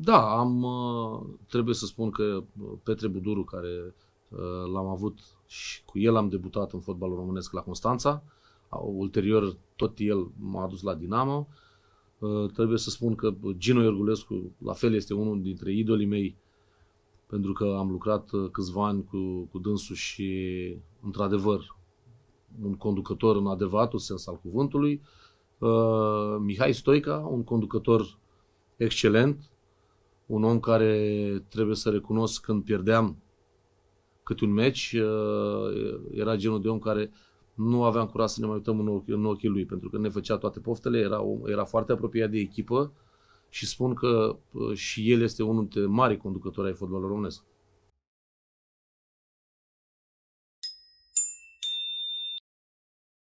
Da, am, uh, trebuie să spun că uh, Petre Buduru, care uh, l-am avut și cu el am debutat în fotbalul românesc la Constanța, ulterior tot el m-a adus la Dinamo, trebuie să spun că Gino Iorgulescu la fel este unul dintre idolii mei pentru că am lucrat câțiva ani cu, cu dânsul și, într-adevăr, un conducător în adevăratul sens al cuvântului, Mihai Stoica, un conducător excelent, un om care trebuie să recunosc când pierdeam câte un meci, uh, era genul de om care nu aveam curaj să ne mai uităm în, ochi, în ochii lui, pentru că ne făcea toate poftele, era, era foarte apropiat de echipă și spun că uh, și el este unul dintre mari conducători ai fotbalului românesc.